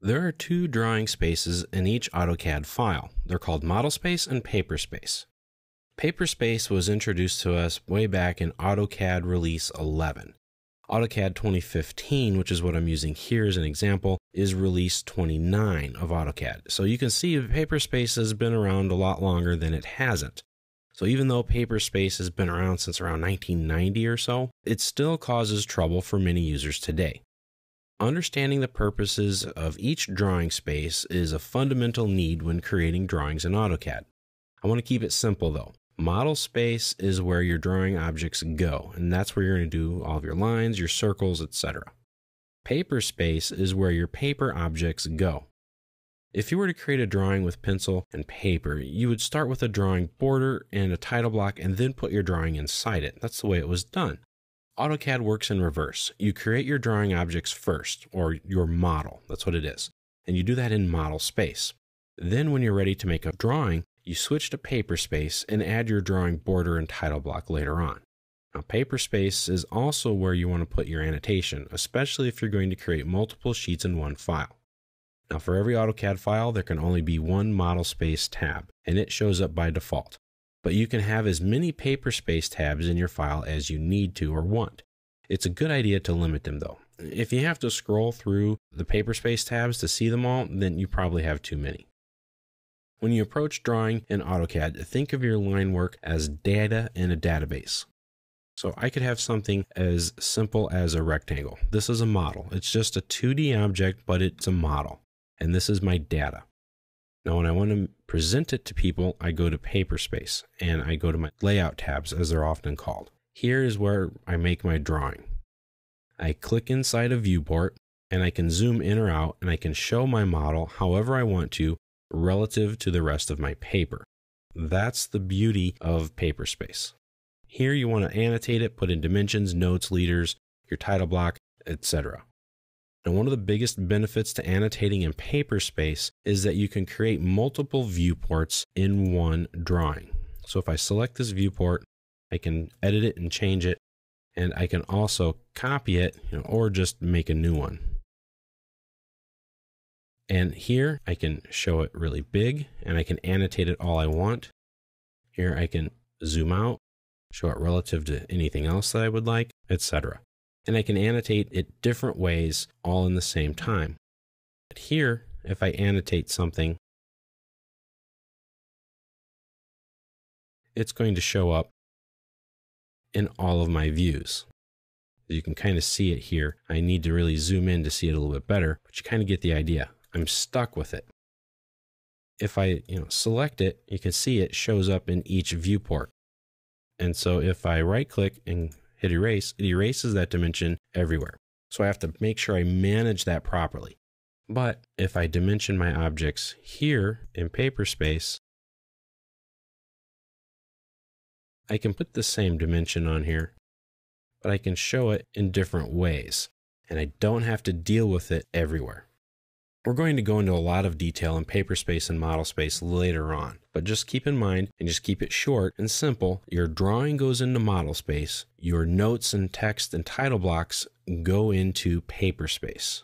There are two drawing spaces in each AutoCAD file. They're called model space and paper space. Paper space was introduced to us way back in AutoCAD release 11. AutoCAD 2015, which is what I'm using here as an example, is release 29 of AutoCAD. So you can see paper space has been around a lot longer than it hasn't. So even though paper space has been around since around 1990 or so, it still causes trouble for many users today. Understanding the purposes of each drawing space is a fundamental need when creating drawings in AutoCAD. I want to keep it simple though. Model space is where your drawing objects go, and that's where you're going to do all of your lines, your circles, etc. Paper space is where your paper objects go. If you were to create a drawing with pencil and paper, you would start with a drawing border and a title block and then put your drawing inside it. That's the way it was done. AutoCAD works in reverse. You create your drawing objects first, or your model, that's what it is, and you do that in model space. Then, when you're ready to make a drawing, you switch to paper space and add your drawing border and title block later on. Now, paper space is also where you want to put your annotation, especially if you're going to create multiple sheets in one file. Now, for every AutoCAD file, there can only be one model space tab, and it shows up by default but you can have as many paper space tabs in your file as you need to or want. It's a good idea to limit them though. If you have to scroll through the paper space tabs to see them all, then you probably have too many. When you approach drawing in AutoCAD, think of your line work as data in a database. So I could have something as simple as a rectangle. This is a model. It's just a 2D object, but it's a model. And this is my data. Now, when I want to present it to people, I go to paper space and I go to my layout tabs, as they're often called. Here is where I make my drawing. I click inside a viewport and I can zoom in or out and I can show my model however I want to relative to the rest of my paper. That's the beauty of paper space. Here you want to annotate it, put in dimensions, notes, leaders, your title block, etc. And one of the biggest benefits to annotating in paper space is that you can create multiple viewports in one drawing. So if I select this viewport, I can edit it and change it, and I can also copy it you know, or just make a new one. And here I can show it really big and I can annotate it all I want. Here I can zoom out, show it relative to anything else that I would like, etc and I can annotate it different ways all in the same time. But here, if I annotate something, it's going to show up in all of my views. You can kind of see it here. I need to really zoom in to see it a little bit better, but you kind of get the idea. I'm stuck with it. If I, you know, select it, you can see it shows up in each viewport. And so if I right click and hit erase, it erases that dimension everywhere. So I have to make sure I manage that properly. But if I dimension my objects here in paper space, I can put the same dimension on here, but I can show it in different ways. And I don't have to deal with it everywhere. We're going to go into a lot of detail in paper space and model space later on, but just keep in mind and just keep it short and simple. Your drawing goes into model space, your notes and text and title blocks go into paper space.